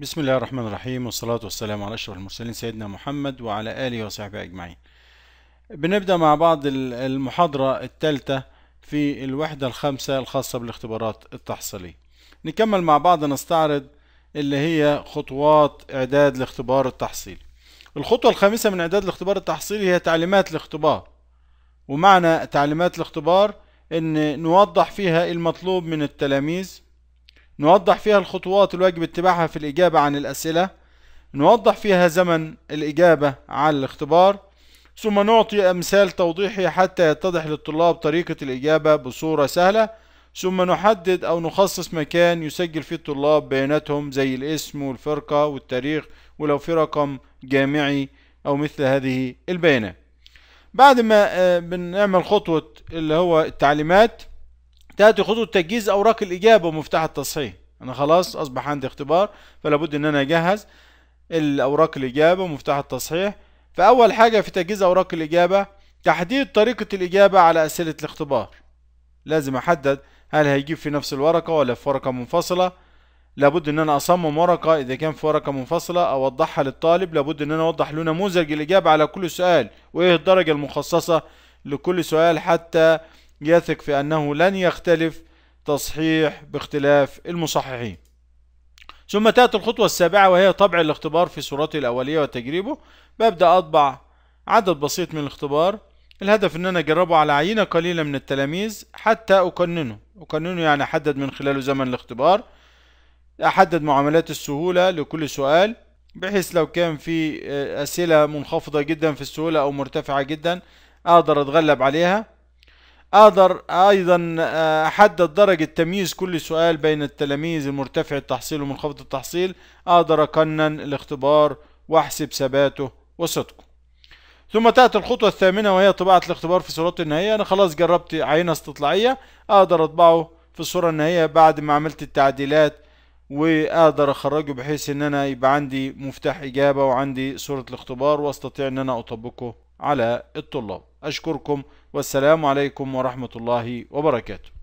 بسم الله الرحمن الرحيم والصلاة والسلام على أشرف المرسلين سيدنا محمد وعلى آله وصحبه أجمعين بنبدأ مع بعض المحاضرة الثالثة في الوحدة الخامسة الخاصة بالاختبارات التحصيلية نكمل مع بعض نستعرض اللي هي خطوات إعداد الاختبار التحصيلي الخطوة الخامسة من إعداد الاختبار التحصيلي هي تعليمات الاختبار ومعنى تعليمات الاختبار إن نوضح فيها المطلوب من التلاميذ نوضح فيها الخطوات الواجب اتباعها في الإجابة عن الأسئلة نوضح فيها زمن الإجابة عن الاختبار ثم نعطي أمثال توضيحي حتى يتضح للطلاب طريقة الإجابة بصورة سهلة ثم نحدد أو نخصص مكان يسجل فيه الطلاب بياناتهم زي الاسم والفرقة والتاريخ ولو في رقم جامعي أو مثل هذه البيانات بعد ما آه، بنعمل خطوة اللي هو التعليمات تأتي خطوة تجهيز أوراق الإجابة ومفتاح التصحيح أنا خلاص أصبح عندي اختبار فلا بد إن أنا أجهز الأوراق الإجابة ومفتاح التصحيح فأول حاجة في تجهيز أوراق الإجابة تحديد طريقة الإجابة على أسئلة الاختبار لازم أحدد هل هيجيب في نفس الورقة ولا في ورقة منفصلة لابد ان انا اصمم ورقة اذا كان في ورقة منفصلة اوضحها للطالب لابد ان انا اوضح له نموذج الاجابة على كل سؤال وايه الدرجة المخصصة لكل سؤال حتى يثق في أنه لن يختلف تصحيح باختلاف المصححين ثم تأتي الخطوة السابعة وهي طبع الاختبار في صورته الأولية وتجريبه ببدأ أطبع عدد بسيط من الاختبار الهدف ان انا اجربه على عينة قليلة من التلاميذ حتى اقننه اقننه يعني احدد من خلاله زمن الاختبار احدد معاملات السهولة لكل سؤال بحيث لو كان في آه، اسئلة منخفضة جدا في السهولة او مرتفعة جدا اقدر اتغلب عليها أقدر أيضا آه، أحدد درجة تمييز كل سؤال بين التلاميذ المرتفع التحصيل ومنخفض التحصيل أقدر أقنن الاختبار وأحسب ثباته وصدقه ثم تأتي الخطوة الثامنة وهي طباعة الاختبار في صورته النهائية أنا خلاص جربت عينة استطلاعية أقدر أطبعه في الصورة النهائية بعد ما عملت التعديلات وأقدر أخرجه بحيث إن أنا يبقى عندي مفتاح إجابة وعندي صورة الاختبار وأستطيع إن أنا أطبقه على الطلاب أشكركم والسلام عليكم ورحمة الله وبركاته